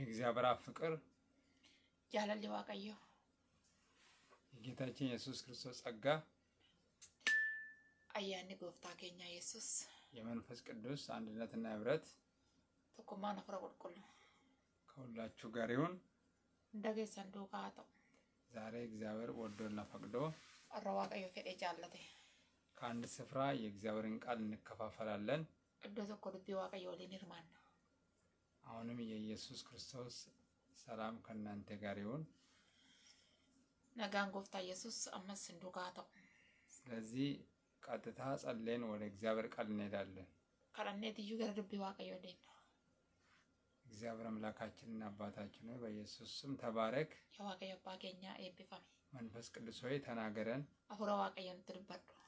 የእግዚአብሔር ፍቅር ያለ ሊዋቀየው የጌታችን ኢየሱስ ክርስቶስ ጸጋ አያኒ ጎፍታ ኬኛ ኢየሱስ የመንፈስ ቅዱስ አንድነትና ህብረት ጥቁማ ነፍረ ቁልቁል ከሁላችሁ ጋር ይሁን። እንደገሰን ዱካ ተው ዛሬ እግዚአብሔር ወዶና ፈቅዶ እረ ዋቀዮ ፌዴ ከአንድ ስፍራ የእግዚአብሔርን ቃል እንከፋፈላለን። ቅዱስ ተኮ ልቤ ዋቀዮ አሁንም የኢየሱስ ክርስቶስ ሰላም ከእናንተ ጋር ይሁን። ነጋን ጎፍታ ኢየሱስ አመስ እንዱጋተው። ስለዚህ ቀጥታ ጸለን ወደ እግዚአብሔር ቃል እንሄዳለን። ከረኔት እዩ ገር ልብ ዋቀዮ ዴና እግዚአብሔር አምላካችንና አባታችን ሆይ በኢየሱስ ስም ተባረክ። የዋቀዮ ባገኛ ኤብፋሚ መንፈስ ቅዱስ ሆይ ተናገረን። አሁረ ዋቀዮ ንትድበዱ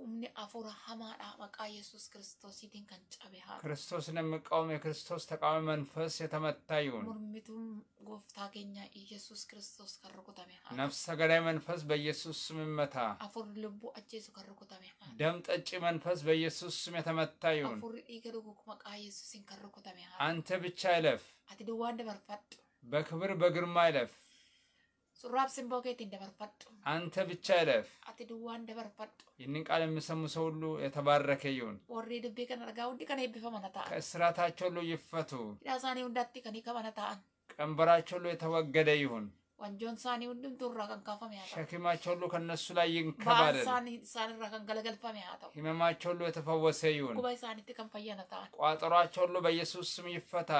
humni afuura hamaadha maqaa yesuus kiristoosiitiin kan cabe haa kiristoos kiristoosን የሚቃወም የክርስቶስ ተቃዋሚ መንፈስ የተመታ ይሁን። ሙርሚቱም gooftaa keenya ኢየሱስ kiristoos kan rukutame haa nafsa ገዳይ manfas ba ስም ይመታ። afur lubbuu ajjeesu kan rukutame haa ደም ጠጪ መንፈስ በኢየሱስ ስም የተመታ ይሁን። አፉር dhiiga dhuguuk maqaa yesuusin kan rukutame haa anta አንተ ብቻ ይለፍ። አትድዋን ደበርፈድ በክብር በግርማ ይለፍ። ሱራብ ሲምቦጌት እንደበርፈጡ አንተ ብቻ እለፍ። አቲ ድዋን እንደበርፈጡ ይህንን ቃል የሚሰሙ ሰው ሁሉ የተባረከ ይሁን። ወሪ ከነ ከእስራታቸው ሁሉ ይፈቱ። ቀንበራቸው ሁሉ የተወገደ ይሁን። ወንጆን ሳኒ ሁሉም ቱራ ከንካፈም ያታ ሸክማቸው ሁሉ ከነሱ ላይ ይንከባለል ባሳኒ ሳኒ ረከን ገለገልፈም ያታ ህመማቸው ሁሉ የተፈወሰ ይሁን ኩባይ ሳኒ ትከም ፈየነታ ቋጠሯቸው ሁሉ በኢየሱስ ስም ይፈታ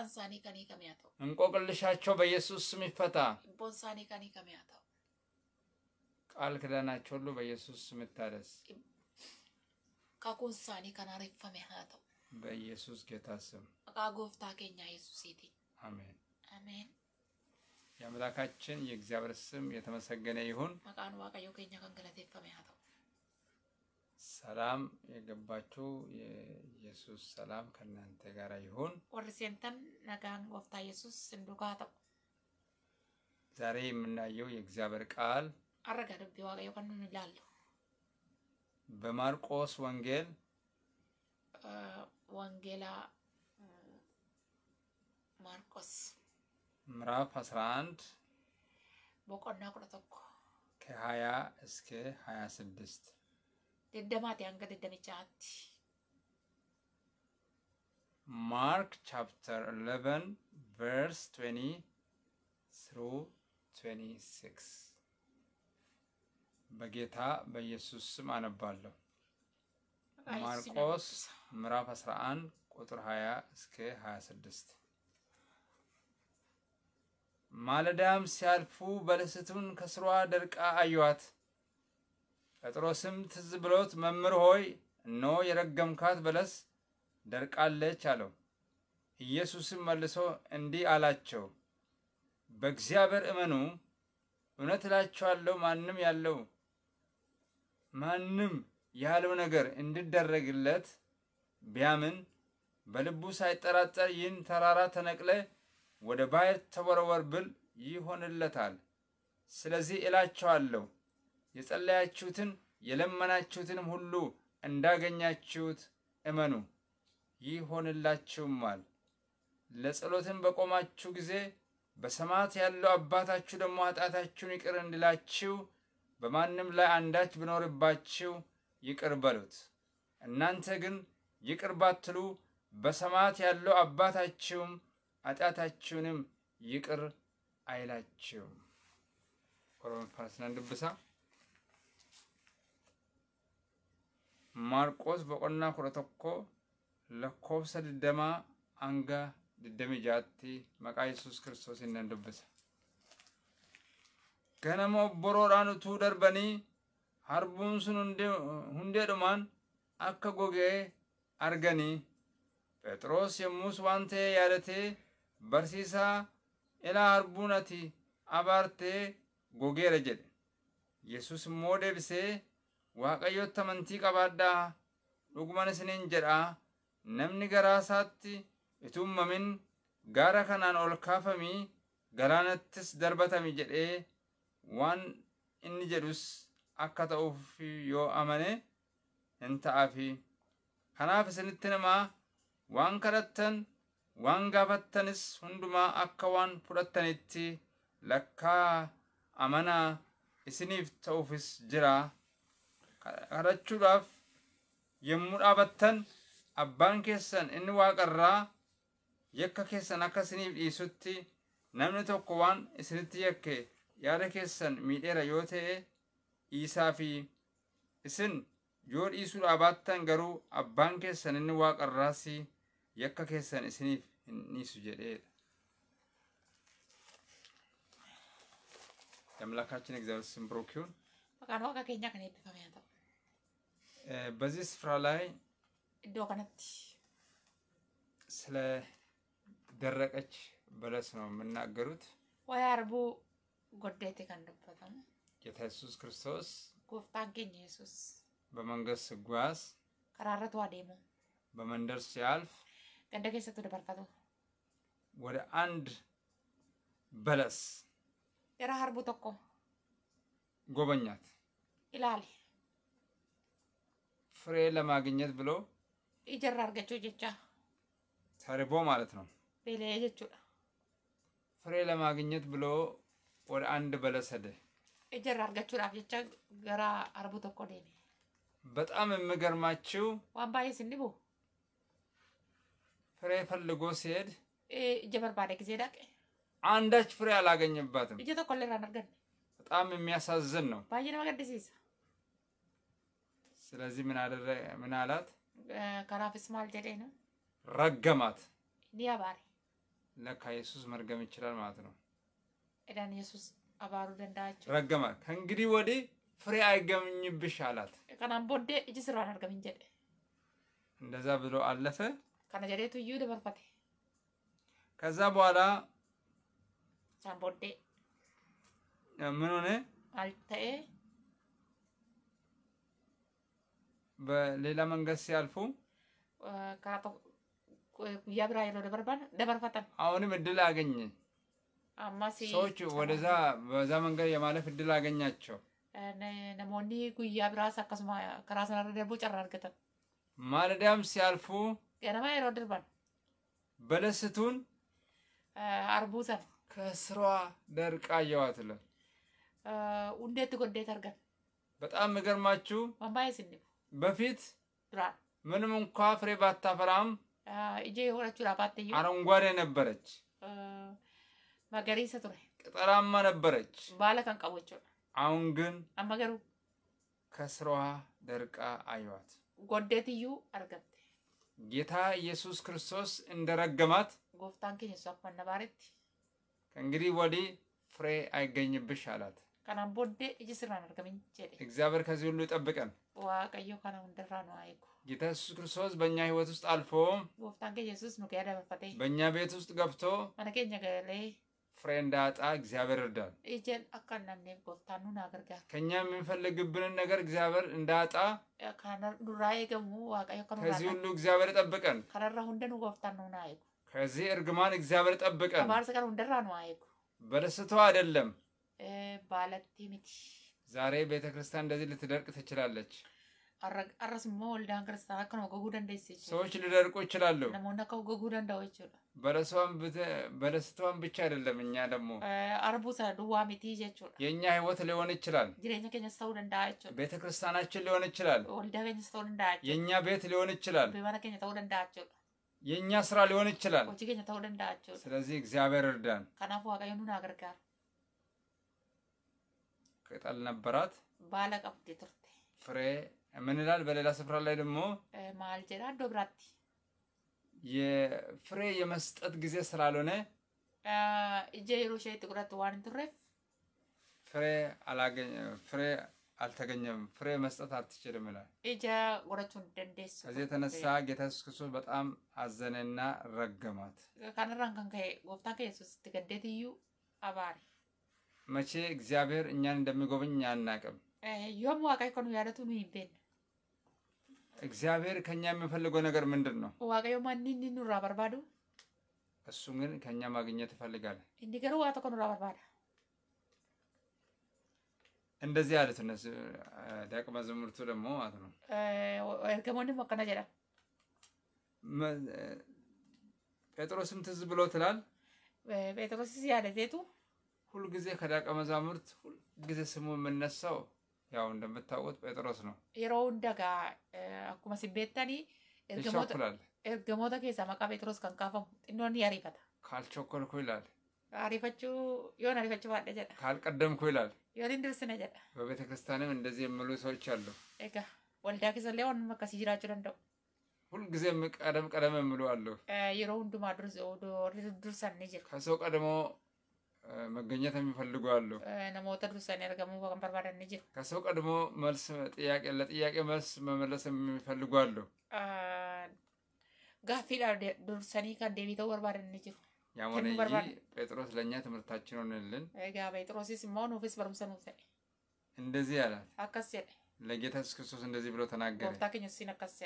አንሳኒ ከኒ ከም እንቆቅልሻቸው በኢየሱስ ስም ይፈታ ኢምቦን ሳኒ ከኒ ከም ቃል ክዳናቸው ሁሉ በኢየሱስ ስም ይታደስ ካኩን ሳኒ ከናሪ ፈም በኢየሱስ ጌታ ስም አቃጎፍታ ከኛ ኢየሱስ ይቲ አሜን አሜን የአምላካችን የእግዚአብሔር ስም የተመሰገነ ይሁን። ሰላም የገባችሁ የኢየሱስ ሰላም ከእናንተ ጋር ይሁን። ወርሴንተን ነጋን ወፍታ ኢየሱስ እንዱጋ ዛሬ የምናየው የእግዚአብሔር ቃል አረጋ ደቢ ዋቀዮ ከኑ እንላለሁ በማርቆስ ወንጌል ወንጌላ ማርቆስ ምዕራፍ 11 ቦቆና ቁጥር ተኮ ከ20 እስከ 26 ደደማት ያንገ ደደነቻት ማርክ ቻፕተር 11 ቨርስ 20 ስሩ 26 በጌታ በኢየሱስ ስም አነባለሁ። ማርቆስ ምዕራፍ 11 ቁጥር 20 እስከ 26 ማለዳም ሲያልፉ በለስቱን ከስሯ ደርቃ አዩዋት። ጴጥሮስም ትዝ ብሎት መምህር ሆይ እኖ የረገምካት በለስ ደርቃለች አለው። ኢየሱስም መልሶ እንዲህ አላቸው፣ በእግዚአብሔር እመኑ። እውነት እላችኋለሁ ማንም ያለው ማንም ያለው ነገር እንዲደረግለት ቢያምን በልቡ ሳይጠራጠር ይህን ተራራ ተነቅለ ወደ ባህር ተወርወር ብል ይሆንለታል። ስለዚህ እላችኋለሁ የጸለያችሁትን የለመናችሁትንም ሁሉ እንዳገኛችሁት እመኑ ይሆንላችሁማል። ለጸሎትን በቆማችሁ ጊዜ በሰማት ያለው አባታችሁ ደግሞ ኃጢአታችሁን ይቅር እንድላችሁ በማንም ላይ አንዳች ብኖርባችሁ ይቅር በሉት። እናንተ ግን ይቅር ባትሉ በሰማት ያለው አባታችሁም ኃጢአታችሁንም ይቅር አይላችሁ። ኦሮፓስና ድብሳ ማርቆስ በቆና ኩረተኮ ለኮብሰ ድደማ አንጋ ድደሜ ጃቲ መቃ ኢየሱስ ክርስቶስ እናንደብሰ ገነሞ ቦሮራን ደርበኒ ሀርቡንሱን ሁንዴ ድማን አከ ጎጌ አርገኒ ጴጥሮስ የሙስ ዋንቴ ያለቴ barsiisaa ilaa harbuun ati abaartee gogeera jedhe yesus immoo deebisee waaqayyotti amantii qabaadhaa dhuguman isiniin jedha namni garaa isaatti itummamin gaara kanaan ol kaafamii galaanattis darbatami jedhee waan inni jedhus akka ta'uuf yoo amane hin ta'aafi kanaaf isinitti namaa waan kadhattan waan gaafattanis hundumaa akka waan fudhattanitti lakkaa amanaa isiniif ta'uufis jira kadhachuudhaaf yommuu dhaabattan abbaan keessan inni waaqarraa yakka keessan akka isiniif dhiisutti namni tokko waan isinitti yakke yaada keessan miidheera yoo ta'e dhiisaa fi isin yoo dhiisuu dhaabaattan garuu abbaan keessan inni waaqarraasii yakka keessan isiniif hin dhiisu jedheedha. የአምላካችን እግዚአብሔር ስም ብሩክ ይሁን። በዚህ ስፍራ ላይ ስለ ደረቀች በለስ ነው የምናገሩት። ወይ አርቡ ጎዴቴ ከን ዱበተሙ ጌታ ኢየሱስ ክርስቶስ ጎፍታን ኬኛ ኢየሱስ በመንገድ ስጓዝ ከራረቱ አዴሙ በመንደር ሲያልፍ እንደ ወደ በርካቶ ወደ አንድ በለስ ኢራ ሀርቡ ቶኮ ጎበኛት ኢላል ፍሬ ለማግኘት ብሎ ኢጀራ አርገችው ጀቻ ተርቦ ማለት ነው ቤሌ ጀቹዳ ፍሬ ለማግኘት ብሎ ወደ አንድ በለስ ሄደ። እጀር አርጋችሁ ጀቻ ገራ አርቡ ተኮ በጣም የምገርማችሁ ዋንባዬ ስንቡ ፍሬ ፈልጎ ሲሄድ ጀበርባደ ጊዜ ዳቀ አንዳች ፍሬ አላገኘባትም። እየተቆለራ አድርገን በጣም የሚያሳዝን ነው። ባየነ መገደሲስ ስለዚህ ምን አደረ? ምን አላት? ከራፍስ ማል ጀዴ ነው ረገማት። ዲያባሪ ለካ ኢየሱስ መርገም ይችላል ማለት ነው። እዳን ኢየሱስ አባሩ ደንዳቸው ረገማት። ከእንግዲህ ወዲህ ፍሬ አይገኝብሽ አላት። ቀናም ቦዴ እጅ ስራ አርገምኝ ጀዴ እንደዛ ብሎ አለፈ። kana jedheetu iyyuu ከዛ በኋላ ሳን ምን ሆነ? አልተኤ በሌላ መንገድ ሲያልፉ ጉያ ብራ ደበርባን ደበርፈተን አሁንም እድል አገኘ። ሰዎች ወደዛ በዛ መንገድ የማለፍ እድል አገኛቸው። ነሞኒ ጉያ ብራስ አከሱማ ከራስ ደርቡ ጨራ አርገተን ማለዳም ሲያልፉ Yanama dirban. በለስቱን አርቡዘን ከስሯ ደርቃ አየዋት ይላል። እንዴት ጎዴት አርገን በጣም የምገርማችሁ ማማየት ስኒ በፊት ምንም እንኳ ፍሬ ባታፈራም እጄ የሆነችው ላባት አረንጓዴ ነበረች፣ መገሪሰ ቱሬ ቅጠላማ ነበረች። ባለ ከንቀቦች አሁን ግን አመገሩ ከስሯ ደርቃ አየዋት ጎዴትዩ አርገት ጌታ ኢየሱስ ክርስቶስ እንደረገማት ጎፍታን ኬኛ እሷ ፈነባሬት ከእንግዲህ ወዲህ ፍሬ አይገኝብሽ አላት። ከናን ቦዴ እጅ ስራ አርገምኝ ጀዴ እግዚአብሔር ከዚህ ሁሉ ይጠብቀን። ዋቀዮ ከና ሁንደራ ነው አይኩ ጌታ ኢየሱስ ክርስቶስ በእኛ ህይወት ውስጥ አልፎ ጎፍታን ኬኛ ኢየሱስ ኑቀያ ደበፈቴ በእኛ ቤት ውስጥ ገብቶ መነ ገሌ ፍሬ እንዳጣ እግዚአብሔር እርዳን። ኢጀን አካናኔ ጎፍታኑ ናገርጋ ከኛ የምንፈልግብንን ነገር እግዚአብሔር እንዳጣ ከዚህ ሁሉ እግዚአብሔር ጠብቀን። ከረራ ሁንደኑ ጎፍታኑ ናይኩ ከዚህ እርግማን እግዚአብሔር ጠብቀን። ባርስ ቀር ሁንደራ ነው አይኩ በደስታው አይደለም ባለቲ ሚቲ ዛሬ ቤተ ክርስቲያን እንደዚህ ልትደርቅ ትችላለች። አረስሞ ወልዳን ክርስቲያን ከነው ደስ ይችላል። ሰዎች ሊደርቁ ይችላሉ። ነሞና ከው ገጉ ደንዳዎች ይችላል በደስታዋን ብቻ አይደለም። እኛ ደግሞ አርቡተ ድዋ ሚቲ ጀቹ የእኛ ህይወት ሊሆን ይችላል። ጅሬኛ ኬኘስ ተውን እንዳያቸው ቤተ ክርስቲያናችን ሊሆን ይችላል። ወልዳ ኬኘስ ተውን እንዳያቸው የእኛ ቤት ሊሆን ይችላል። ቤማና ኬኘ ተውን እንዳያቸው የእኛ ስራ ሊሆን ይችላል። ሆጂ ገኝ ተውን እንዳያቸው። ስለዚህ እግዚአብሔር እርዳን። ከናፉ አቀየኑን አገርጋር ቅጠል ነበራት ባለ ቀብዴ ትርቴ ፍሬ ምን ይላል? በሌላ ስፍራ ላይ ደግሞ ማልጀራ ዶብራቲ የፍሬ የመስጠት ጊዜ ስላልሆነ እጄ ሩሻይ ጥቁረት ዋን ትረፍ ፍሬ አላገኘ ፍሬ አልተገኘም ፍሬ መስጠት አትችልም ይላል። እጃ ጎረቹን ደንደስ ከዚህ የተነሳ ጌታ ኢየሱስ ክርስቶስ በጣም አዘነና ረገማት። ካነራን ከንከ ጎፍታ ከኢየሱስ ትገደት እዩ አባሪ መቼ እግዚአብሔር እኛን እንደሚጎበኝ አናቅም። ዮም ዋቃይ ኮኑ ያደቱ ኑ እግዚአብሔር ከኛ የሚፈልገው ነገር ምንድን ነው? ዋቀዮ ማንን ኑራ በርባዱ እሱ ግን ከኛ ማግኘት ይፈልጋል። እንዲገሩ ዋተኮ ኑራ በርባዳ እንደዚህ ያሉት እነሱ ደቀ መዛሙርቱ ደግሞ ማለት ነው ኤርገሞን ወቀና ጀዳ ጴጥሮስም ትዝ ብሎ ትላል ጴጥሮስ ያለ ቤቱ ሁልጊዜ ከደቀ መዛሙርት ሁልጊዜ ስሙ የምነሳው ያው እንደምታውቁት ጴጥሮስ ነው። የሮ ሁንደጋ አኩማ ሲቤተኒ ይቸኩላል። ኤርገሞተ ኬሳ መቃ ጴጥሮስ ከንቃፈሙ ጥኖኒ ያሪፈታ ካልቸኮልኩ ይላል። አሪፈቹ ዮን አሪፈቹ ባደ ጀ ካልቀደምኩ ይላል። እንድርስ ነ ጀ በቤተ ክርስቲያንም እንደዚህ የምሉ ሰዎች አሉ። ጋ ወልዳ ኬሰ ሊሆን መከሲ ጅራችሁ ደንደው ሁልጊዜ ቀደም ቀደም የምሉ አሉ። የሮ ሁንዱማ ዱርሰን ጅር ከሰው ቀድሞ መገኘት የሚፈልጉ አሉ። ለመውጠት ውሳኔ ያደርገሙ ርገሙ በቀንበርባደን ጅር ከሰው ቀድሞ መልስ ጥያቄ ለጥያቄ መልስ መመለስ የሚፈልጉ አሉ። ጋፊ ዱርሰኒ ከንዴቢተው በርባደን ጅሩ ያሞነ ጴጥሮስ ለእኛ ትምህርታችን ሆነልን። ጴጥሮስ ስማሆን ኑፊስ በርምሰ ኑሰ እንደዚህ አላት። አካስ ጀደ ለጌታ ኢየሱስ ክርስቶስ እንደዚህ ብሎ ተናገረ። ጎፍታከኝ ሲን አካስ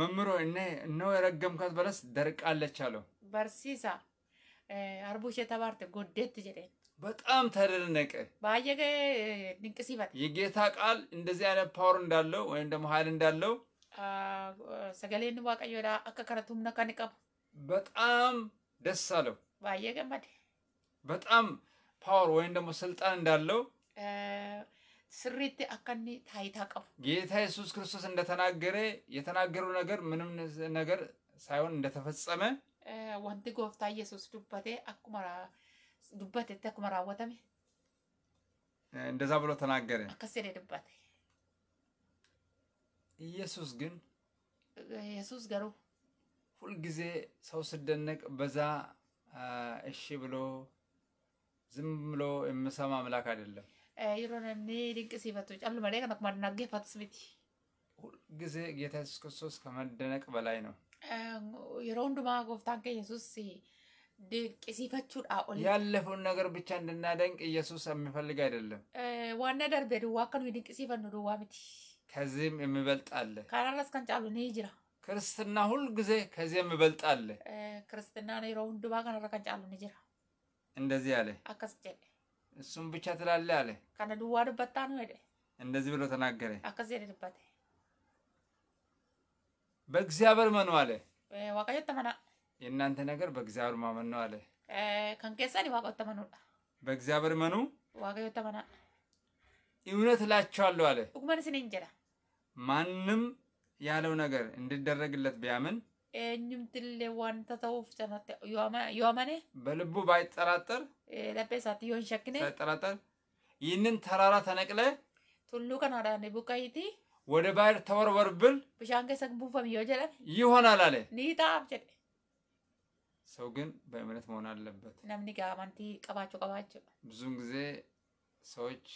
መምሮ እነ እነሆ የረገምካት በለስ ደርቃለች አለው። በርሲሳ አርቡሽ የተባርተ ጎደት ጀደን በጣም ተደነቀ። ባየገ ድንቅ ሲፈት የጌታ ቃል እንደዚህ አይነት ፓወር እንዳለው ወይም ደግሞ ኃይል እንዳለው ሰገሌን ዋቀዮ አከከረቱም ከረቱም በጣም ደስ አለው። ባየገ መድ በጣም ፓወር ወይም ደግሞ ስልጣን እንዳለው ስሪት አካኒ ታይታ ቀቡ ጌታ ኢየሱስ ክርስቶስ እንደተናገረ የተናገረው ነገር ምንም ነገር ሳይሆን እንደተፈጸመ wanti gooftaa Yesuus dubbate akkuma dubbatetti akkuma raawwatame እንደዛ ብሎ ተናገረ። አከስ ኢየሱስ ግን ኢየሱስ ገሩ ሁልጊዜ ሰው ስደነቅ በዛ እሺ ብሎ ዝም ብሎ የምሰማ አምላክ አይደለም። ይሮነኒ ድንቅ ሲፈቱ ጫሉ መሌ ከነኩ ፋትስ ሚቲ ሁልጊዜ ጌታ ኢየሱስ ክርስቶስ ከመደነቅ በላይ ነው። yeroo hundumaa gooftaan keenya yesus dinqisiifachuudhaa oli. Yaallafun ነገር ብቻ እንድናደንቅ ኢየሱስ የሚፈልግ አይደለም። ዋና darbe duwwaa akka nuyi dinqisiifannu duwwaa miti። ከዚህም የሚበልጥ አለ። kanarras kan caalu ni jira. ክርስትና ሁልጊዜ ከዚህ የሚበልጥ አለ። ክርስትና yeroo hundumaa kanarra kan caalu ni jira. እንደዚህ አለ። akkas jedhe. እሱም ብቻ ትላለህ አለ። kana duwwaa dubbattaa nu jedhe. እንደዚህ ብሎ ተናገረ። akkas jedhe dubbate. በእግዚአብሔር መኑ አለ ዋቀጆት ተመና የእናንተ ነገር በእግዚአብሔር ማመን ነው አለ ከንኬሳኒ ዋቀጆት ተመኑዳ በእግዚአብሔር መኑ ዋቀጆት ተመና እውነት እላቸዋለሁ አለ ኡግመን ስኔ እንጀራ ማንም ያለው ነገር እንድደረግለት ቢያምን እኝም ትል ዋንተ ተውፍ sanatti yoo በልቡ ባይጠራጠር ለቤ isaatti yoo hin ይህንን ተራራ ተነቅለ ቱሉ ከናዳን ቡቃይቲ ወደ ባህር ተወርወር ብል ይሆናል አለ። ሰው ግን በእምነት መሆን አለበት። ነምኒ ጊዜ ሰዎች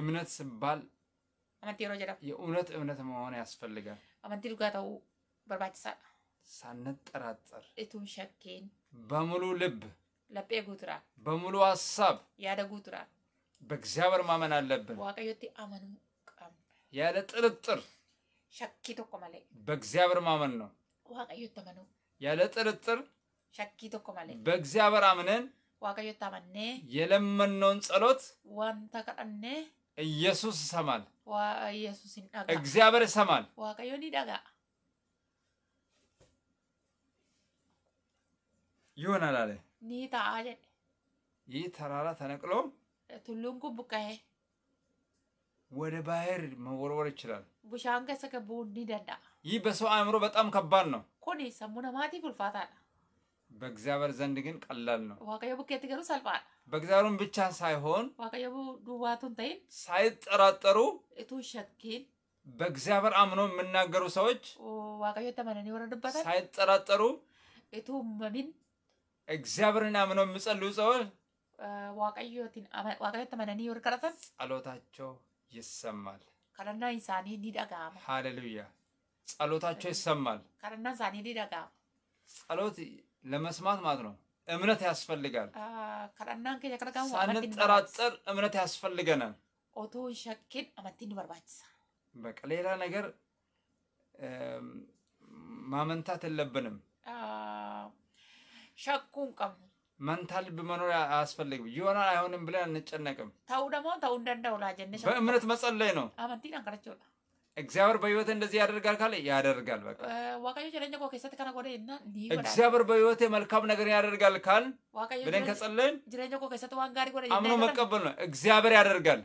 እምነት ስባል የእውነት እምነት መሆን ያስፈልጋል። አመንቲ ሳንጠራጠር እቱን ሸኬን በሙሉ ልብ ለጴ ጉትራ በሙሉ ሀሳብ ያደ ጉትራ በእግዚአብሔር ማመን አለብን። አመኑ ያለ ጥርጥር ሸኪ ቶኮ ማለ በእግዚአብሔር ማመን ነው። ዋቀዮት አመኑ ያለ ጥርጥር ሸኪ ቶኮ ማለ በእግዚአብሔር አምነን ዋቀዮ አመነ የለመነውን ጸሎት ዋንታ ከጠነ ኢየሱስ ይሰማል። ኢየሱስ ይናጋ እግዚአብሔር ይሰማል። ዋቀዮን ይዳጋ ይሆናል አለ ይህ ተራራ ተነቅሎ ቱሉንኩ ቡቃሄ ወደ ባህር መወርወር ይችላል። ቡሻን ከሰ ከቡኒ ደንዳ ይህ በሰው አእምሮ በጣም ከባድ ነው። ሰሙነ ማቲ ነማቲፍ ነ በእግዚአብሔር ዘንድ ግን ቀላል ነው። ዋቀዮ ቡኬት ገሩ ሰልፋ በእግዚአብሔሩን ብቻ ሳይሆን ዋቀዮ ዱዋቱን ተይን ሳይጠራጠሩ እቱ ሸኪን በእግዚአብሔር አምኖ የምናገሩ ሰዎች ዋቀዮ ተመነን ይወረድበታል ሳይጠራጠሩ እቱ መሚን እግዚአብሔርን አምኖ የምጸልዩ ሰዎች ዋቀዮትን ዋቀዮ ተመነን ይወርከረተን ጸሎታቸው ይሰማል። ከረና ኢንሳኒ ኒደጋማ ሃሌሉያ። ጸሎታቸው ይሰማል። ከረና ኢንሳኒ ኒደጋማ ጸሎት ለመስማት ማለት ነው እምነት ያስፈልጋል። ah, ሳንጠራጠር እምነት ያስፈልገናል። ኦቶ ሸኪን አመቲን በርባችሳ በቃ ሌላ ነገር ማመንታት የለብንም። ሸኩን ah, ቀብኑ መንታ ልብ መኖር አያስፈልግም። ይሆናል አይሆንም ብለን አንጨነቅም። ተው ደግሞ ተው እንደንደውላ ጀነሽ በእምነት መጸለይ ነው። አመንቲ ነገረችው እግዚአብሔር በህይወቴ እንደዚህ ያደርጋል ካለ ያደርጋል። በቃ እግዚአብሔር በህይወቴ መልካም ነገር ያደርጋል ካል ብለን ከጸለይን አምኖ መቀበል ነው። እግዚአብሔር ያደርጋል።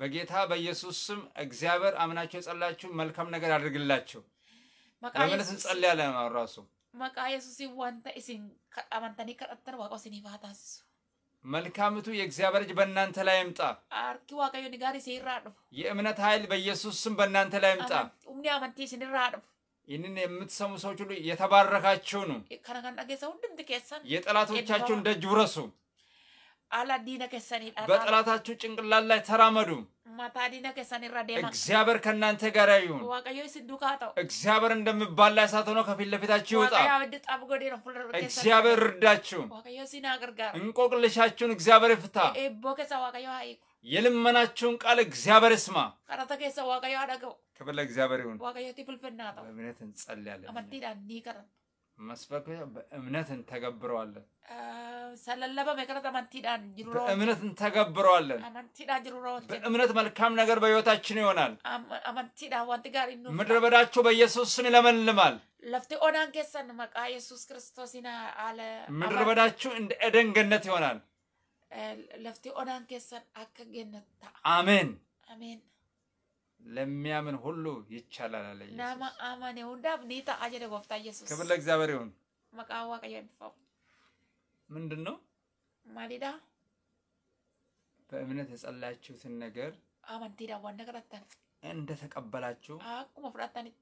በጌታ በኢየሱስ ስም እግዚአብሔር አምናችሁ የጸላችሁ መልካም ነገር ያደርግላችሁ። በእምነት እንጸልያለን ራሱ maqaa yesuusiin wanta isin amantanii kadhattan waaqa isinii faa taasisu። መልካምቱ የእግዚአብሔር እጅ በእናንተ ላይ ይምጣ። አርኪ ዋቀዮን ጋር ሲራ ነው። የእምነት ኃይል በኢየሱስ ስም በእናንተ ላይ ይምጣ። ኡምኒ አመንቲ ሲራ ነው። ይህንን የምትሰሙ ሰዎች ሁሉ የተባረካችሁ ነው። ከነጋና ጌሰው ድምት ኬሰን የጠላቶቻችሁን ደጅ ውረሱ። አላዲነ ከሰኒ በጠላታችሁ ጭንቅላት ላይ ተራመዱ። ማታዲነ ከሰኒ ራዴማ እግዚአብሔር ከእናንተ ጋር ይሁን። ዋቀዮ ስዱካታው እግዚአብሔር እንደሚባል ላይ እሳት ሆኖ ከፊት ለፊታችሁ ይውጣ። እግዚአብሔር እርዳችሁ። ዋቀዮ ሲናገርጋር እንቆቅልሻችሁን እግዚአብሔር ይፍታ። ኤቦ ከሳ ዋቀዮ ሀይኩ የልመናችሁን ቃል እግዚአብሔር ይስማ። ቀረተ ከሳ ዋቀዮ አደገው ክብር ለእግዚአብሔር ይሁን። ዋቀዮ ቲፍልፍናታው በእምነት እንጸልያለን። አመዲዳ ኒቀረን መስበክ በእምነት እንተገብረዋለን። ሰለለበ መቅረጠ መንቲዳን ጅሩ በእምነት እንተገብረዋለን። አመንቲዳ ጅሩ በእምነት መልካም ነገር በሕይወታችን ይሆናል። መንቲዳ ዋንቲ ጋር ይኑ ምድረ በዳቸው በኢየሱስ ስም ይለመልማል። ለፍቲ ኦናን ኬሰን መቃ ኢየሱስ ክርስቶስ ክርስቶስና አለ ምድረ በዳችሁ እንደ ኤደን ገነት ይሆናል። ለፍቲ ኦናን ኬሰን አከ ገነት አሜን አሜን ለሚያምን ሁሉ ይቻላል አለ ኢየሱስ። ክብር ለእግዚአብሔር ይሁን። ምንድን ነው ማሊዳ በእምነት የጸላችሁትን ነገር አመንቲዳ ዋን ነገር አታን እንደ ተቀበላችሁ አቁመ ፍራታኒት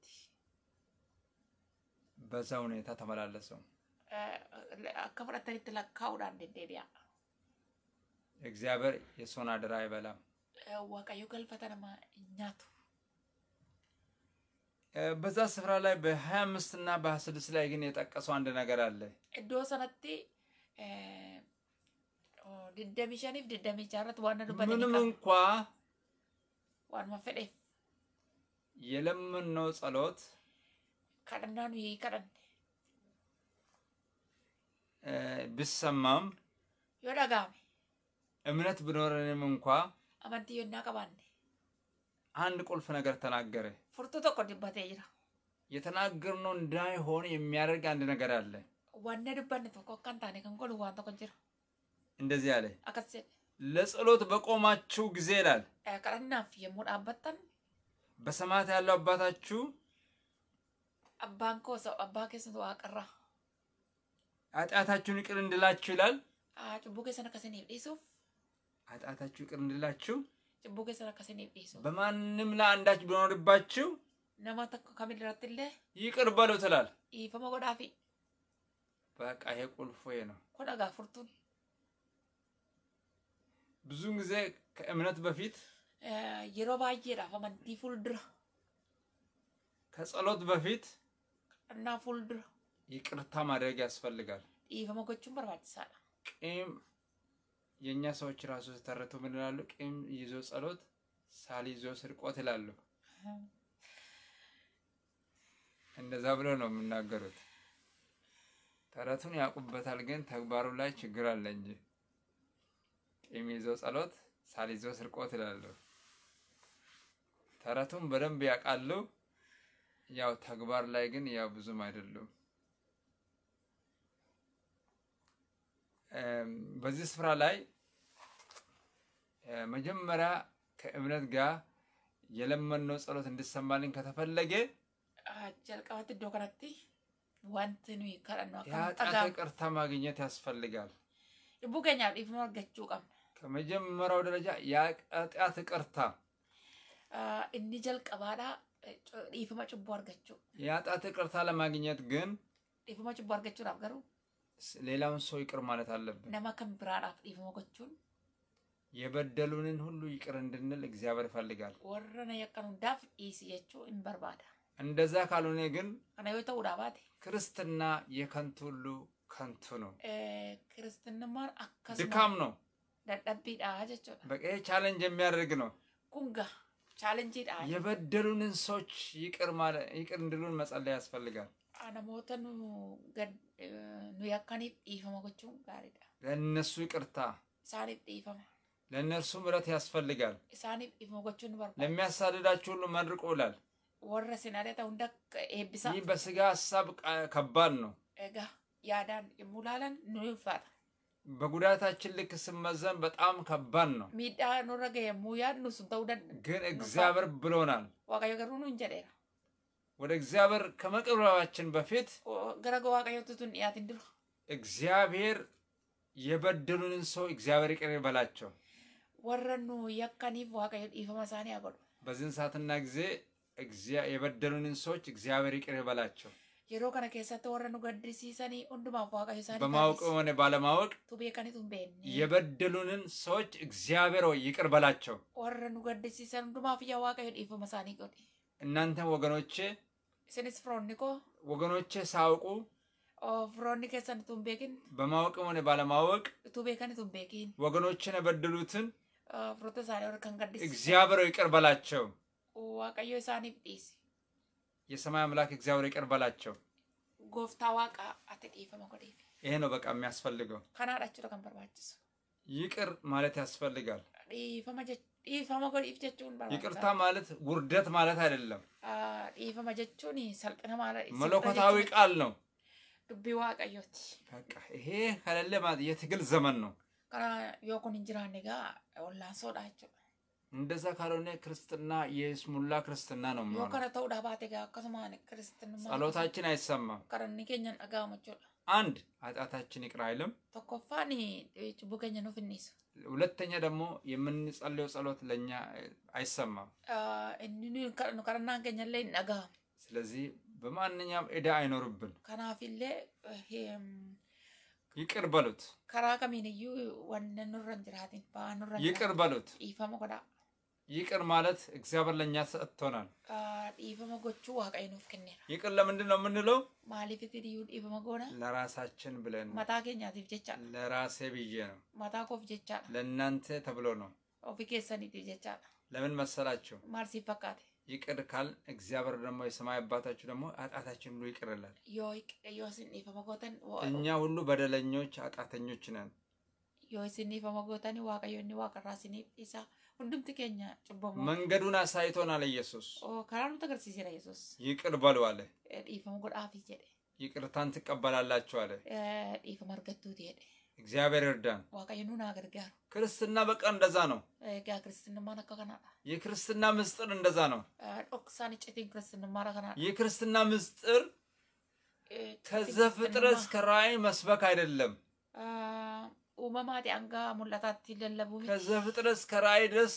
በዛ ሁኔታ ተመላለሰው አከ ለካውዳ እንደዴዲያ እግዚአብሔር የእሱን አደራ አይበላም። waaqayyo galfata namaa በዛ ስፍራ ላይ በ25 እና በ26 ላይ ግን የጠቀሰው አንድ ነገር አለ። እዶ ሰነቲ ድደሚሸኒፍ ድደሚቻረት ዋነዱ ምንም እንኳ ዋን መፈደፍ የለመነው ጸሎት ከደናኑ ይከደን ብሰማም ዮዳጋሜ እምነት ብኖረንም እንኳ አመንቲ ዮና ቀባን አንድ ቁልፍ ነገር ተናገረ። ፍርቱ tokko dibbatee jira. የተናገርነው እንዳይሆን የሚያደርግ አንድ ነገር አለ። ዋነ ድባን tokko akka hin taane kan godhu እንደዚህ አለ። አከሰ ለጸሎት በቆማችሁ ጊዜ ይላል። ቀረናፍ የሙር አባታን በሰማያት ያለው አባታችሁ አባንኮ ሰው አባ ከሰ አቀራ አጣታችሁን ይቅር እንድላችሁ ይላል። ጭቡ ከሰነ ከሰኔ ሱፍ ኃጢአታችሁ ይቅር እንድላችሁ በማንም ላይ አንዳች ቢኖርባችሁ ይቅር በሉ ትላል። በቃ ይሄ ቁልፉ ነው። ብዙን ጊዜ ከእምነት በፊት የሮ ባየዳፍ አመንቲ ፉልድራ ከጸሎት በፊት እና ፉልድራ ይቅርታ ማድረግ ያስፈልጋል። ዲፈ መጎቹን በርባጭሳላ ቅም የእኛ ሰዎች ራሱ ተረቱ ምን ይላሉ? ቂም ይዞ ጸሎት፣ ሳል ይዞ ስርቆት ይላሉ። እንደዛ ብሎ ነው የሚናገሩት። ተረቱን ያውቁበታል፣ ግን ተግባሩ ላይ ችግር አለ እንጂ ቂም ይዞ ጸሎት፣ ሳል ይዞ ስርቆት ይላሉ። ተረቱን በደንብ ያውቃሉ፣ ያው ተግባር ላይ ግን ያው ብዙም አይደሉም። በዚህ ስፍራ ላይ መጀመሪያ ከእምነት ጋር የለመነው ጸሎት እንድሰማልን ከተፈለገ ጀልቀበት ዶ ከነቲ ቅርታ ማግኘት ያስፈልጋል። ቡገኛ ፍ ከመጀመሪያው ደረጃ የኃጢአት ይቅርታ እኒ ጀልቀባዳ አርገችው የኃጢአት ይቅርታ ለማግኘት ግን አርገችው ሌላውን ሰው ይቅር ማለት አለብን። ነማከም ብራራፍ ዲፍ ሞገቹን የበደሉንን ሁሉ ይቅር እንድንል እግዚአብሔር ይፈልጋል። ወረነ የቀኑ ዳፍ ኢስ የቹ እንበርባዳ እንደዛ ካልሆነ ግን አናዮተ ውዳባት ክርስትና የከንቱ ሁሉ ከንቱ ነው። ክርስትና ማር አካስ ድካም ነው። ደደቢዳ ጀቹ በቃ ቻሌንጅ የሚያደርግ ነው። ኩንጋ ቻሌንጅ ዳ የበደሉንን ሰዎች ይቅር ማለት ይቅር እንድሉን መጸለይ ያስፈልጋል። namoota nu yakkaniif dhiifama gochuun gaariidha። isaaniif dhiifama። ለእነርሱ ምሕረት ያስፈልጋል። isaaniif dhiifama gochuun nu barbaada። ለሚያሳድዳችሁ ሁሉ መርቆ ይላል። warra hunda eebbisa. ይህ በስጋ ሀሳብ ከባድ ነው። ልክ ስመዘን በጣም ከባድ ነው። ሚዳ ብሎናል። ወደ እግዚአብሔር ከመቅረባችን በፊት ገረገ ዋቀየቱቱን እግዚአብሔር የበደሉንን ሰው እግዚአብሔር ይቅር ይበላቸው። ወረኑ የካኒፍ ዋቀየ ኢፈማሳኒ አጎዱ በዚህን ሰዓትና ጊዜ የበደሉንን ሰዎች እግዚአብሔር ይቅር ይበላቸው። የሮ ከነ ከሰተ ወረኑ ገድሲሰኒ ሁንዱማ ዋቀዮ ሳኒ በማወቅ ሆነ ባለማወቅ ቱቤካኒ ቱቤን የበደሉንን ሰዎች እግዚአብሔር ሆይ ይቅር በላቸው። ወረኑ ገድሲሰን ሁንዱማ ፍያ ዋቀዮ ኢፈማሳኒ ጎዲ እናንተ ወገኖቼ isinis firoonni koo ወገኖቼ ሳያውቁ ፍሮኒ ከሰን ቱን ቤኪን በማወቅም ሆነ ባለማወቅ ቱ ቤከን ቱን ቤኪን ወገኖችን የበደሉትን oh, ፍሮተ ሳኔ ወርከን ቀድስ እግዚአብሔር ይቅር በላቸው። ዋቀዮ oh, ሳኒ ዲስ የሰማይ አምላክ እግዚአብሔር ይቅር በላቸው። ጎፍታ ዋቃ አትጤፈ መኮዴፍ ይሄ ነው በቃ የሚያስፈልገው። ከናዳችሁ ከንበርባችሱ ይቅር ማለት ያስፈልጋል። ዲፈ መጀች ይቅርታ ማለት ውርደት ማለት አይደለም። ዲፈማ ጀቹን ሰልጠነ ማለት መለኮታዊ ቃል ነው። ይሄ ከሌለ ማለት የትግል ዘመን ነው። እንደዛ ካልሆነ ክርስትና የስሙላ ክርስትና ነው። ጸሎታችን አይሰማም። አንድ ኃጢአታችን ይቅር አይልም። ሁለተኛ ደግሞ የምንጸልየው ጸሎት ለእኛ አይሰማም ስለዚህ በማንኛውም እዳ አይኖርብን ከናፊሌ ይቅር በሉት ከራከሚንዩ ከሚንዩ ይቅር በሉት ይፈሙ ይቅር ማለት እግዚአብሔር ለእኛ ሰጥቶናል። ነው ይቅር ለምንድን ነው የምንለው? ማሊፍ ግድዩን ኢበመ ለራሳችን ብለን መታ ኬኛቲፍ ጀቻ ለራሴ ብዬ ነው። መታ ኮፍ ጀቻ ለእናንተ ተብሎ ነው። ኦፊ ኬሰኒቲ ለምን መሰላችሁ? ማርሲ ፈቃቴ ይቅር ካል እግዚአብሔር ደግሞ የሰማይ አባታችሁ ደግሞ አጣታችን ሁሉ ይቅር ይላል። እኛ ሁሉ በደለኞች አጣተኞች ነን። ዮይስኒ ፈመጎተኒ ዋቀዮኒ ዋቀራሲኒ ኢሳ ሁሉም ትገኛ ጭቦ መንገዱን አሳይቶናል ኢየሱስ ከራኑ ተገርሲሲ ተገርሲሴና ኢየሱስ ይቅር በሉ አለ ዲፈሙ ጎዳፊ ጀደ ይቅርታን ትቀበላላችሁ አለ ዲፈም አርገቱት ሄደ እግዚአብሔር እርዳን። ዋቀይኑን አገርጋር ክርስትና በቃ እንደዛ ነው። ጋ ክርስትና ማነካ የክርስትና ምስጢር እንደዛ ነው። ኦክሳን ጭቲን ክርስትና ማራ የክርስትና ምስጢር ከዘፍጥረት እስከ ራእይ መስበክ አይደለም ኡመማት አንጋ ሙላታት ይለለቡ ከዘ ፍጥረት እስከ ራእይ ድረስ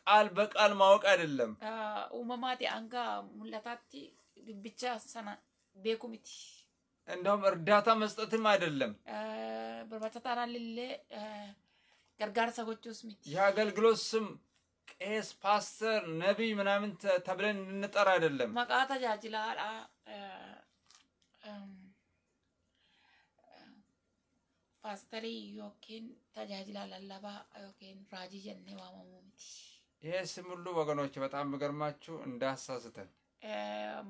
ቃል በቃል ማወቅ አይደለም። ኡመማት አንጋ ሙላታት ብቻ ሰና ቤኩሚቲ እንደውም እርዳታ መስጠትም አይደለም። በርባታታና ልሌ ገርጋርሳ ጎቹስ ሚቲ የአገልግሎት ስም ቄስ፣ ፓስተር፣ ነቢይ ምናምን ተብለን እንጠራ አይደለም። መቃ ተጃጅላ ፓስተሪ yookiin tajaajila lallabaa yookiin raajii jennee waamamuu miti። ይህ ስም ሁሉ ወገኖች በጣም የሚገርማችሁ እንዳሳስተን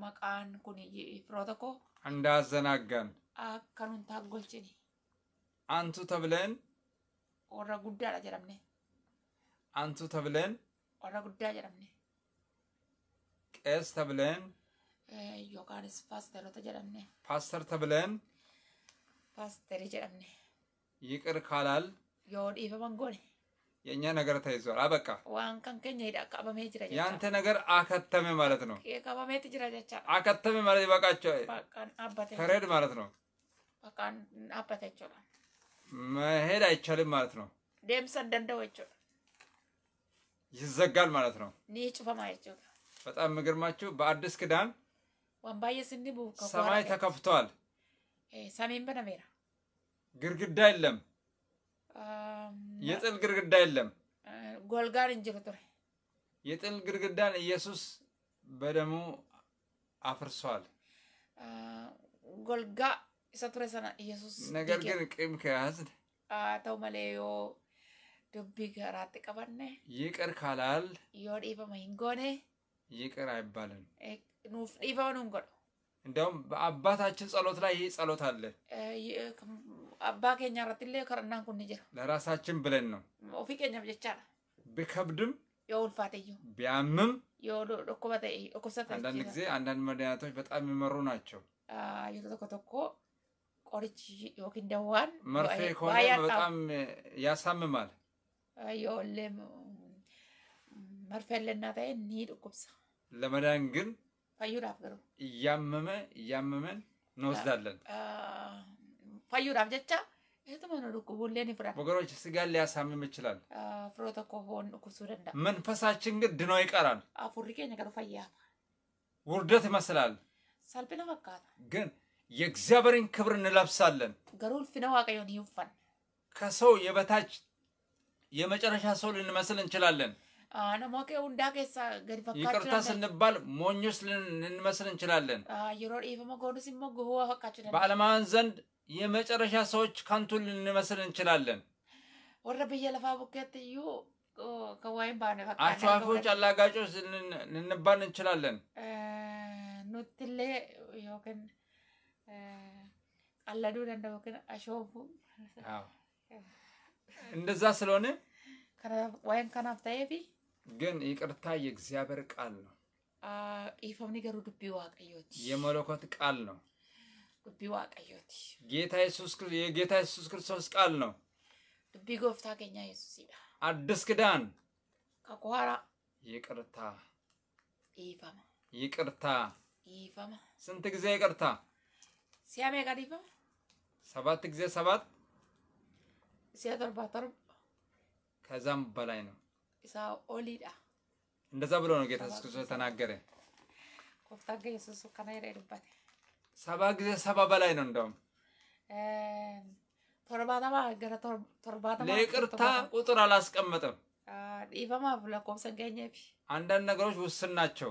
መቃን ኩን ፍሮቶኮ እንዳዘናጋን አከኑን ታጎልችን አንቱ ተብለን ወረ ጉዳላ ጀረምኔ አንቱ ተብለን ወረ ጉዳ ጀረምኔ ቄስ ተብለን ዮካንስ ፓስተሮተ ጀረምኔ ፓስተር ተብለን ፓስተሪ ጀረምኔ ይቅር ካላል የእኛ ነገር ተይዟል። አበቃ። ያንተ ነገር አከተመ ማለት ነው። አከተመ ማለት ይበቃቸው ተረድ ማለት ነው። መሄድ አይቻልም ማለት ነው። ይዘጋል ማለት ነው። በጣም የሚገርማችሁ በአዲስ ክዳን ሰማይ ተከፍቷል። ሰሜን eh, በነሜራ ግርግዳ የለም፣ የጥል ግርግዳ የለም። ጎልጋን እንጅር ጡሬ የጥል ግርግዳን ኢየሱስ በደሙ አፍርሷል። ጎልጋ isa ture sana ነገር ግን ቅም ከያዝን ተው መለዮ ዮ ዱቢ ገራጥ ቀበነ ይቅር ካላል ዮድ ዲበመ ሂንጎኔ ይቅር አይባልም። ኑፍ ዲበኑ እንጎዶ እንደውም በአባታችን ጸሎት ላይ ይህ ጸሎት አለ abbaa keenya irrattillee kadhannaan kun ni jira. ለራሳችን ብለን ነው። ኦፊ keenyaaf jechaadha. ቢከብድም yoo ulfaateyyuu ቢያምም yoo dhukkuba ta'e dhukkubsa ta'e አንዳንድ ጊዜ አንዳንድ መድኃኒቶች በጣም የሚመሩ ናቸው። yoo tokko tokko qorichi yookiin dawaan መርፌ ከሆነ በጣም ያሳምማል። yoolleem መርፌ ለና ta'e ni dhukkubsa. ለመዳን ግን fayyuudhaaf garuu እያመመ እያመመን እንወስዳለን። fayyuudhaaf jecha Eetuma nu dhukkubuulleen ይፍራ ወገኖች ስጋን ሊያሳምም ይችላል። ፍሮ ሆን እኩሱ danda'a. መንፈሳችን ግን ድኖ ይቀራል። አፉሪቄ ነገሩ ፈያ ውርደት ይመስላል። ሳልፒና ፈካታ ግን የእግዚአብሔርን ክብር እንለብሳለን። ገሩ ልፊነ ዋቀዮን ይውፋን ከሰው የበታች የመጨረሻ ሰው ልንመስል እንችላለን። namoota ይቅርታ ስንባል ሞኞስ ልንመስል እንችላለን። የሮ ዲፈመ ጎኑስ ኢሞ በዓለማውያን ዘንድ የመጨረሻ ሰዎች ከንቱን ልንመስል እንችላለን። ወረብየ ለፋ ቡኬት እዩ ከወይም ባነ አሸዋፊዎች፣ አላጋጮች ልንባል እንችላለን። ኑትሌ ዮክን ቀለዱ ደንደወክን አሾፉ እንደዛ ስለሆነ ወይም ከናፍታየፊ ግን ይቅርታ የእግዚአብሔር ቃል ነው። ኢፈምኒ ገሩ ዱቢ ዋቀዮች የመለኮት ቃል ነው። Dubbii Waaqayyooti. Geeta Yesuus የጌታ ኢየሱስ ክርስቶስ ቃል ነው። Dubbii gooftaa keenya Yesuusidha. Addis kidaan. Kakuu haaraa. ይቅርታ ይፈማ ይቅርታ ይፈማ ስንት ጊዜ ይቅርታ ሲያሜ ጋር ይፈማ ሰባት ጊዜ ሰባት ሲያተርባ ተርብ ከዛም በላይ ነው ኢሳ ኦሊዳ እንደዛ ብሎ ነው ጌታ ኢየሱስ ክርስቶስ ተናገረ ኮፍታ ገ ኢየሱስ ከና ይረድባት ሰባ ጊዜ ሰባ በላይ ነው። እንደውም ለይቅርታ ቁጥር አላስቀመጠም። አንዳንድ ነገሮች ውስን ናቸው።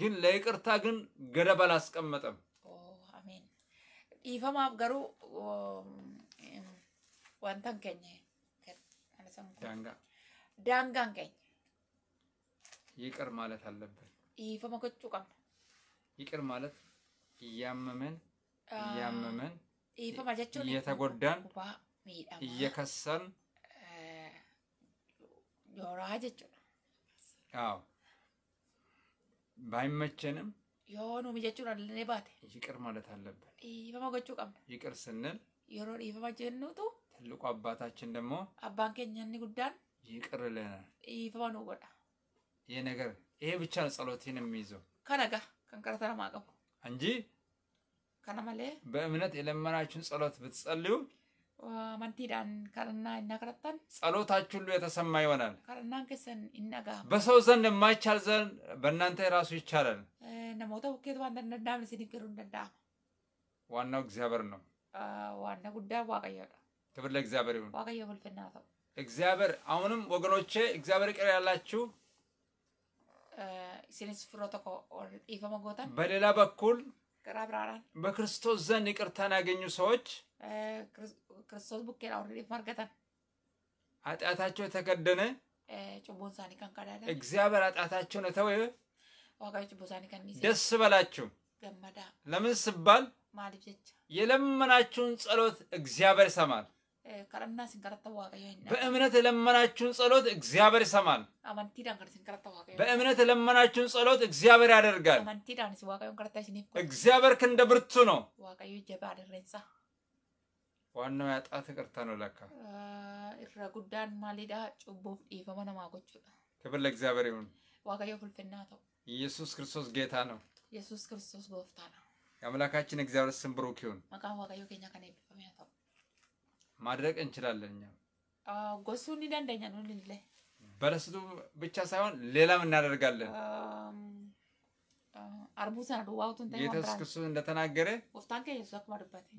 ግን ለይቅርታ ግን ገደብ አላስቀመጠም። dhiifamaaf garuu wantan ይቅር ማለት አለብን። ኢፈመገጩቀም ይቅር ማለት እያመመን እያመመን እየተጎዳን እየከሰን ጆራ ጀቹ አዎ ባይመቸንም የሆኑ ምጀቹን አለኔ ባቴ ይቅር ማለት አለብን። ኢፈመገጩቀም ይቅር ስንል የሮ ኢፈመጀኑቱ ትልቁ አባታችን ደግሞ አባን ጉዳን ይቅር ለናል ኢፈመኑ ጎዳ ይሄ ነገር ይሄ ብቻ ነው ጸሎቴን የሚይዘው። ከነጋ ከንቀረተነ ማቀቡ እንጂ ከነመሌ በእምነት የለመናችሁን ጸሎት ብትጸልዩ መንቲዳን ከርና እናከረታን ጸሎታችሁ ሁሉ የተሰማ ይሆናል። ከርናን ንክሰን ይነጋ በሰው ዘንድ የማይቻል ዘንድ በእናንተ የራሱ ይቻላል። ነሞተ ውኬት ዋንደ እንደዳም ሲንገሩ እንደዳ ዋናው እግዚአብሔር ነው። ዋና ጉዳይ ዋቀየ ክብር ለእግዚአብሔር ይሁን። ዋቀየ ሁልፍና ሰው እግዚአብሔር አሁንም ወገኖቼ እግዚአብሔር ቅር ያላችሁ isinis firoo tokko በሌላ በኩል ቅራብራራን በክርስቶስ ዘንድ ይቅርታን ያገኙ ሰዎች ክርስቶስ ቡኬን አውርዴፍ ማርገታን ኃጢአታቸው የተከደነ ጭቦን ሳኒ ከን እግዚአብሔር ኃጢአታቸውን የተወ ዋጋዊ ጭቦ ሳኒ ከን ደስ በላችሁ ገመዳ ለምን ስባል ማልፍ የለመናችሁን ጸሎት እግዚአብሔር ይሰማል። በእምነት የለመናችሁን ጸሎት እግዚአብሔር ይሰማል። በእምነት የለመናችሁን ጸሎት እግዚአብሔር ያደርጋል። እግዚአብሔር ክንደ ብርቱ ነው። ዋናው ያጣት ይቅርታ ነው። ለካ irra guddaan maalidha cubbuuf dhiifama namaa ክብር ለእግዚአብሔር ይሁን። ዋጋዮ ፍልፍና ተው። ኢየሱስ ክርስቶስ ጌታ ነው። ኢየሱስ ክርስቶስ ጎፍታ ነው። የአምላካችን እግዚአብሔር ስም ብሩክ ይሁን። መቃ ዋጋዮ ከኛ ከኔ ማድረግ እንችላለን። እኛም እንዲዳ እንደኛ ነው ልንለ በረስቱ ብቻ ሳይሆን ሌላም እናደርጋለን። አርቡተን ዋውቱን ክርስቶስ እንደተናገረ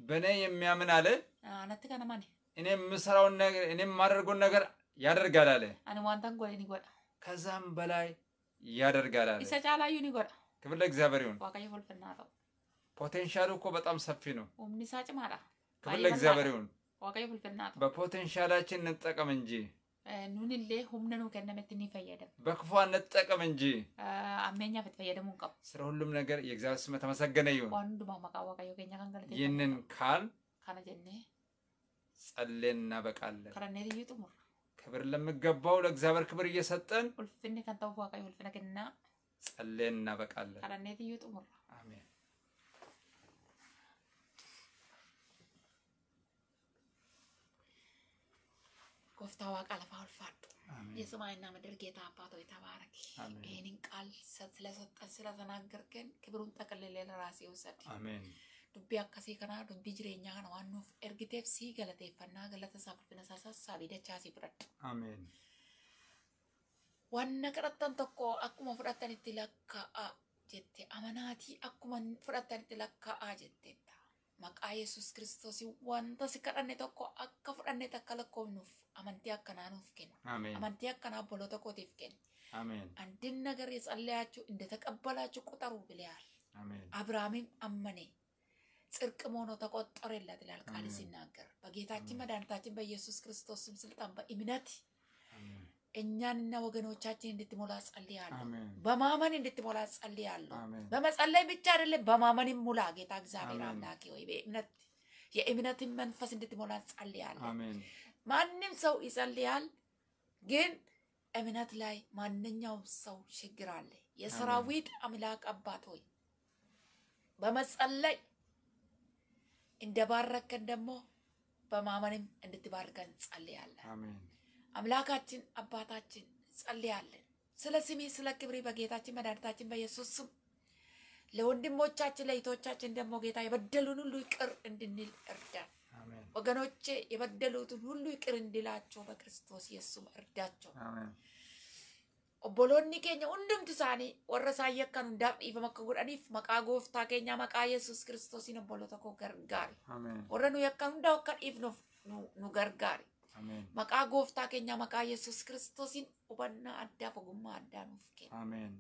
በእኔ የሚያምን አለ አነት ከነማን እኔ የምሰራውን ነገር እኔ የማደርገውን ነገር ያደርጋል አለ ከዛም በላይ ያደርጋል አለ ይሰጫላዩ ክብር ለእግዚአብሔር ይሁን። ፖቴንሻሉ እኮ በጣም ሰፊ ነው። ኡምኒሳ ክብር ለእግዚአብሔር ይሁን። waaqayyo fulfinnaa ta'u. በፖቴንሻላችን እንጠቀም እንጂ ኑንሌ ሁምነኑ ከነመት ፈየደም በክፉ አንጠቀም እንጂ አመኛፍ ፈየደሙን ቀብ ስለ ሁሉም ነገር የእግዚአብሔር ስም ተመሰገነ ይሁን። ወንዱማ መቃ waaqayዮ ከኛ ከንገለቴ ይህንን ካል ካነ ጀኔ ጸሌን እናበቃለን። ከረኔ ልዩ ጥሙር ክብር ለሚገባው ለእግዚአብሔር ክብር እየሰጠን ሁልፍኔ ከንተው ዋቃ ሁልፍነ ግና ጸሌን እናበቃለን። ከረኔ ልዩ ጥሙር ኮፍታ ዋቃ ለፋ አልፋዱ የሰማይና ምድር ጌታ አባቶ የተባረክ ይህንን ቃል ስለሰጠን ስለተናገርከን ክብሩን ጠቅልል ለራሴ ይውሰድ። ዱቢ አካሴ ከና ዱቢ ጅሬኛ ከና ዋኑፍ እርግቴፍ ገለቴፈና ገለተ ሳፍፍ ነሳሳሳ ቢደቻ ዋና ቀረጠን ተኮ አኩመ ፍረጠን ይትለካአ ጀቴ አመናቲ አኩመ ፍረጠን ይትለካአ ጀቴ መቃ ኢየሱስ ክርስቶስ ዋንተ ሲከረኔ ተኮ አከ ፍረኔ ተከለኮ ኑፍ amantii akkanaa nuuf kenna amantii akkanaa bolota kootiif kenna andin ነገር የጸለያችሁ እንደተቀበላችሁ ቁጠሩ ብለያል አብርሃምም አመኔ ጽድቅም ሆኖ ተቆጠረለት ይላል ቃል ሲናገር በጌታችን መድኃኒታችን በኢየሱስ ክርስቶስም ስልጣን በእምነት እኛንና ወገኖቻችን እንድትሞላ ጸልያለሁ። በማመን እንድትሞላ ጸልያለሁ። በመጸለይ ብቻ አይደለም፣ በማመን ሙላ ጌታ እግዚአብሔር አምላኬ ወይ በእምነት የእምነትን መንፈስ እንድትሞላ ጸልያለሁ። ማንም ሰው ይጸልያል፣ ግን እምነት ላይ ማንኛውም ሰው ችግር አለ። የሰራዊት አምላክ አባት ሆይ በመጸለይ እንደባረከን ደግሞ በማመንም እንድትባርከን ጸልያለን። አምላካችን አባታችን ጸልያለን። ስለ ስሜ ስለ ክብሪ በጌታችን መድኃኒታችን በኢየሱስ ስም ለወንድሞቻችን ለይቶቻችን ደግሞ ጌታ የበደሉን ሁሉ ይቅር እንድንል እርዳን። ወገኖች የበደሉትን ሁሉ ይቅር እንዲላቸው በክርስቶስ ኢየሱስ እርዳቸው። ኦቦሎኒ ኬኛ ሁንድም ትሳኒ ወረሳ የከኑ ዳብ ኢፈመከ መቃ ጎፍታ ኬኛ መቃ ኢየሱስ ክርስቶስ ነ ተኮ ገርጋሪ ወረኑ የከኑ ዳውከ ኢፍ ኖ ኑ ገርጋሪ መቃ ጎፍታ ኬኛ መቃ ኢየሱስ ክርስቶስን ኡበና አዳ ፈጉማ አዳ ኑፍኬ አሜን።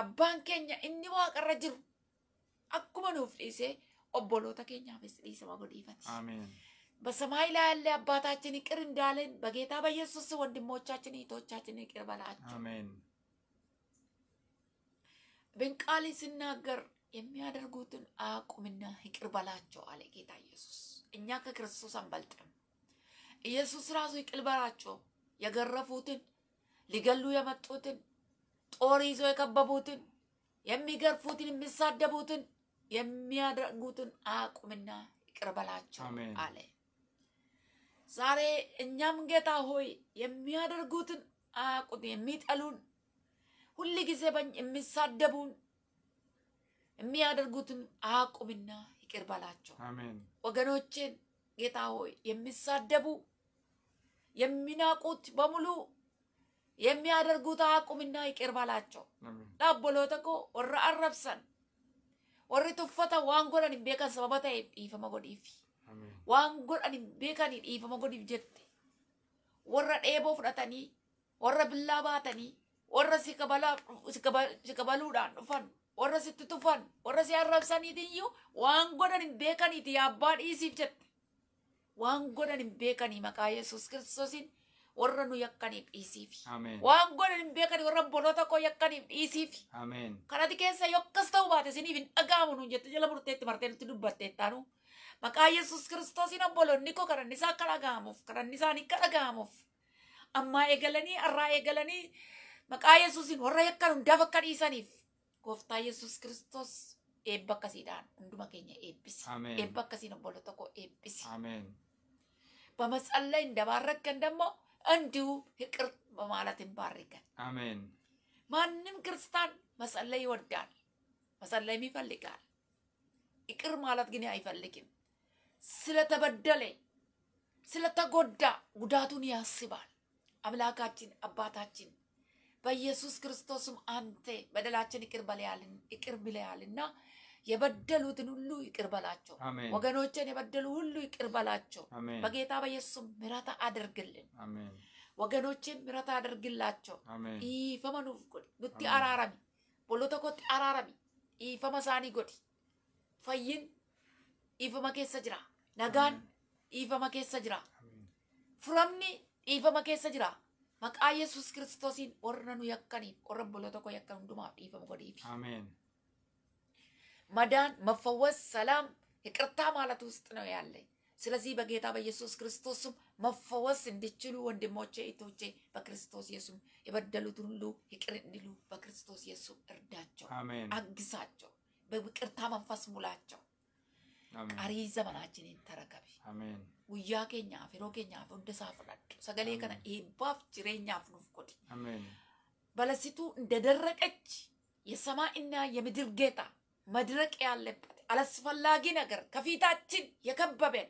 አባን ኬኛ እኒ ዋቀረ ጅሩ obboloota keenyaafis dhiisama godhiifati. በሰማይ ላይ ያለ አባታችን ይቅር እንዳለን በጌታ በኢየሱስ ወንድሞቻችን እህቶቻችን ይቅር በላቸው። ብንቃል ስናገር የሚያደርጉትን አቁምና ይቅር በላቸው አለ ጌታ ኢየሱስ። እኛ ከክርስቶስ አንበልጥም። ኢየሱስ ራሱ ይቅር በላቸው። የገረፉትን፣ ሊገሉ የመጡትን፣ ጦር ይዞ የከበቡትን፣ የሚገርፉትን፣ የሚሳደቡትን የሚያደርጉትን አቁምና ይቅር በላቸው አለ። ዛሬ እኛም ጌታ ሆይ የሚያደርጉትን አቁም፣ የሚጠሉን ሁል ጊዜ የሚሳደቡን የሚያደርጉትን አቁምና ይቅር በላቸው። ወገኖችን ጌታ ሆይ የሚሳደቡ የሚናቁት በሙሉ የሚያደርጉት አቁምና ይቅር በላቸው ዳቦሎተኮ ወራ አረብሰን warri tuffata waan godhan hin beekan sababa ta'eef dhiifama godhiifi. Waan godhan hin beekan dhiifama godhiif jette. Warra dheeboo fudhatanii, warra billaa baatanii, warra si qabaluudhaan dhufan, warra sitti tufan, warra si arrabsaniitiiyyuu waan godhan hin beekaniiti yaabbaa dhiisiif jette. Waan godhan hin beekanii maqaa Yesuus Kiristoosiin. warra nu yakkaniif dhiisiifi. Waan godhan hin beekan warra boloota koo yakkaniif dhiisiifi. Kanatti keessa yokkas ta'u baate isiniif hin dhaga'amu nuun jette jala murteetti martee nutti dubbatteettaanu. Maqaa Yesuus Kiristoosiin obboloonni koo karanni isaa akka dhaga'amuuf karanni isaanii akka dhaga'amuuf. Ammaa eegalanii har'aa eegalanii maqaa Yesuusiin warra yakkan hundaaf akka dhiisaniif. Gooftaa Yesuus Kiristoos eebba akkasiidhaan hunduma keenya eebbisi. Eebba akkasiin obboloota koo eebbisi. Bamatsalla hin dabaarrakkan dammoo. እንዲሁ ይቅር በማለት ይባርከን። አሜን። ማንም ክርስቲያን መጸለይ ይወዳል፣ መጸለይም ይፈልጋል። ይቅር ማለት ግን አይፈልግም። ስለተበደለ ስለተጎዳ ጉዳቱን ያስባል። አምላካችን አባታችን በኢየሱስ ክርስቶስም አንተ በደላችን ይቅር በለያልን ይቅር ብለያልና የበደሉትን ሁሉ ይቅር በላቸው። ወገኖችን የበደሉ ሁሉ ይቅር በላቸው። በጌታ በኢየሱስ ምሕረት አድርግልን። ወገኖችን ምሕረት አድርግላቸው። ኢፈመኑፍ ጎድ ቡቲ አራረሚ ቦሎተ ኮቲ አራረሚ ጎዲ ፈይን ኢፈመ ጅራ ነጋን ኢፈመ ጅራ ፍረምኒ ኢፈመ ኬሰ ጅራ መቃ ኢየሱስ ክርስቶስን warra nu yakkaniif warra obboloota koo yakkan hundumaaf dhiifama መዳን፣ መፈወስ፣ ሰላም፣ ይቅርታ ማለት ውስጥ ነው ያለኝ። ስለዚህ በጌታ በኢየሱስ ክርስቶስም መፈወስ እንዲችሉ ወንድሞቼ እህቶቼ በክርስቶስ ኢየሱስ የበደሉት ሁሉ ይቅር እንዲሉ በክርስቶስ ኢየሱስ እርዳቸው፣ አግዛቸው፣ በይቅርታ መንፈስ ሙላቸው። ቀሪ ዘመናችንን ተረከቢ። ጉያ ኬኛፍ yeroo keenyaaf hundisaa fudhadhu sagalee kana eebbaaf jireenyaaf nuuf godhi በለሲቱ እንደደረቀች የሰማይና የምድር ጌታ መድረቅ ያለበት አላስፈላጊ ነገር ከፊታችን የከበበን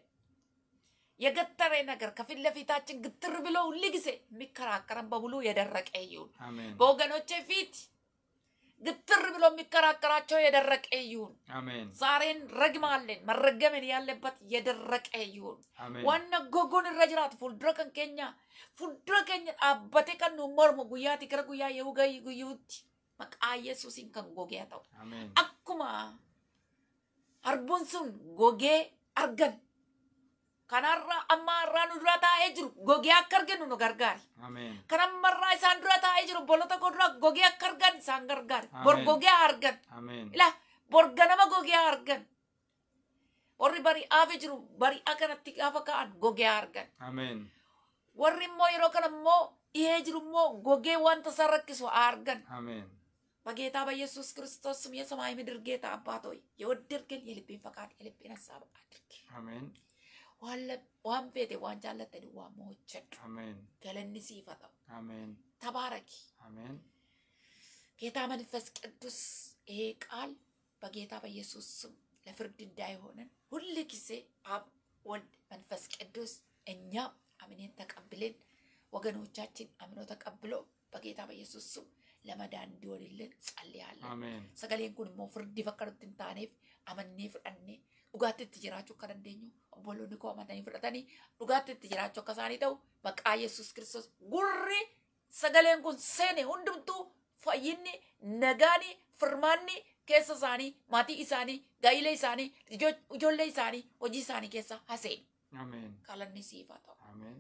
የገጠረ ነገር ከፊት ለፊታችን ግትር ብሎ ሁል ጊዜ የሚከራከረን በሙሉ የደረቀ ይሁን። በወገኖቼ ፊት ግትር ብሎ የሚከራከራቸው የደረቀ ይሁን። ዛሬን ረግማለን። መረገምን ያለበት የደረቀ ይሁን። ዋና ጎጎን ረጅራት ፉልዱረ ኬኛ ፉልዱረ አበቴ ቀኑ ሞርሙ ጉያቲ ከረ ጉያ የውገይ ጉዩቲ maqaa yesuusiin kan gogee haa ta'u akkuma harbuun sun gogee argan Kanara amara nudrata ejru goge taa'ee jiru gogee akka arginu nu gargaari kan ammarraa bolota koo dura gogee akka argan isaan gargaari bor goge argan Amen. ila bor ganama goge argan warri bari'aafi jiru bari'aa kanatti gaafa ka'an gogee argan warri immoo iro kan immoo dhihee jiru immoo gogee wanta isaan rakkisu argan. Amen. በጌታ በኢየሱስ ክርስቶስ ስም የሰማይ ምድር ጌታ አባት ሆይ የወደድክን የልቤን ፈቃድ የልቤን ሀሳብ አድርግ። አሜን። ዋን ቤቴ ዋን ጃለተን ዋን ሞቸን አሜን። ገለንሲ ይፈጠው አሜን። ተባረኪ አሜን። ጌታ መንፈስ ቅዱስ ይሄ ቃል በጌታ በኢየሱስ ስም ለፍርድ እንዳይሆንን ሁል ጊዜ አብ ወልድ መንፈስ ቅዱስ እኛም አምኔን ተቀብልን ወገኖቻችን አምኖ ተቀብሎ በጌታ በኢየሱስ ስም lama daandii walillee callee Sagaleen kun immoo firdiif akka nutti hin taaneef amannee fudhannee dhugaatiitti jiraachuu akka dandeenyu obboloonni koo amantanii fudhatanii dhugaatiitti jiraachuu akka isaanii ta'u maqaa Yesuus Kiristoos gurri sagaleen kun seene hundumtuu fayyinni nagaani firmaanni keessa isaanii maatii isaanii gaa'ilee isaanii ijoollee isaanii hojii isaanii keessa haseeni. Kalanni siifaa ta'u.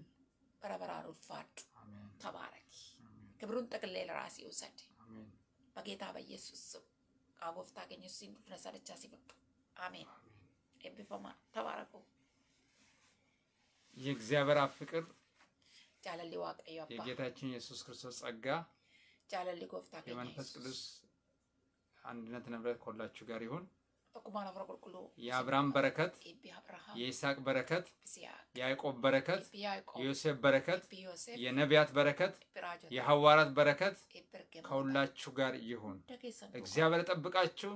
Bara baraan ulfaadhu. Tabaaraki. ክብሩን ጠቅልዬ ለራሴ ይውሰድ በጌታ በኢየሱስ ስም አጎፍ ታገኘ ሲሉ ነሳለቻ ሲበጡ አሜን። ኤቢፈማ ተባረቁ። የእግዚአብሔር አብ ፍቅር ጃለሊ ዋቀዮ የጌታችን ኢየሱስ ክርስቶስ ጸጋ ጃለሊ ጎፍታ የመንፈስ ቅዱስ አንድነት ንብረት ከሁላችሁ ጋር ይሁን። የአብርሃም በረከት፣ የይስሐቅ በረከት፣ የያዕቆብ በረከት፣ የዮሴፍ በረከት፣ የነቢያት በረከት፣ የሐዋርያት በረከት ከሁላችሁ ጋር ይሁን። እግዚአብሔር ጠብቃችሁ፣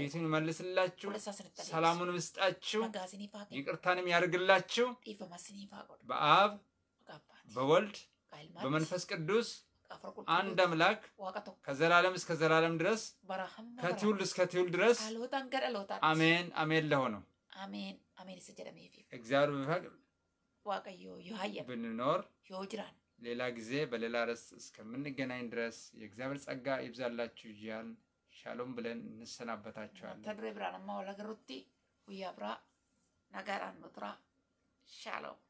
ፊቱን ይመልስላችሁ፣ ሰላሙን ምስጣችሁ፣ ይቅርታንም ያደርግላችሁ። በአብ በወልድ በመንፈስ ቅዱስ አንድ አምላክ ከዘላለም እስከ ዘላለም ድረስ ከትውልድ እስከ ትውልድ ድረስ አሜን አሜን ለሆነው አሜን አሜን እግዚአብሔር ብንኖር ሌላ ጊዜ በሌላ ርዕስ እስከምንገናኝ ድረስ የእግዚአብሔር ጸጋ ይብዛላችሁ እያልን ሻሎም ብለን እንሰናበታችኋለን። ተድሬ ብራንማ ወለገሩቲ ውያብራ ነጋራን ኑጥራ ሻሎም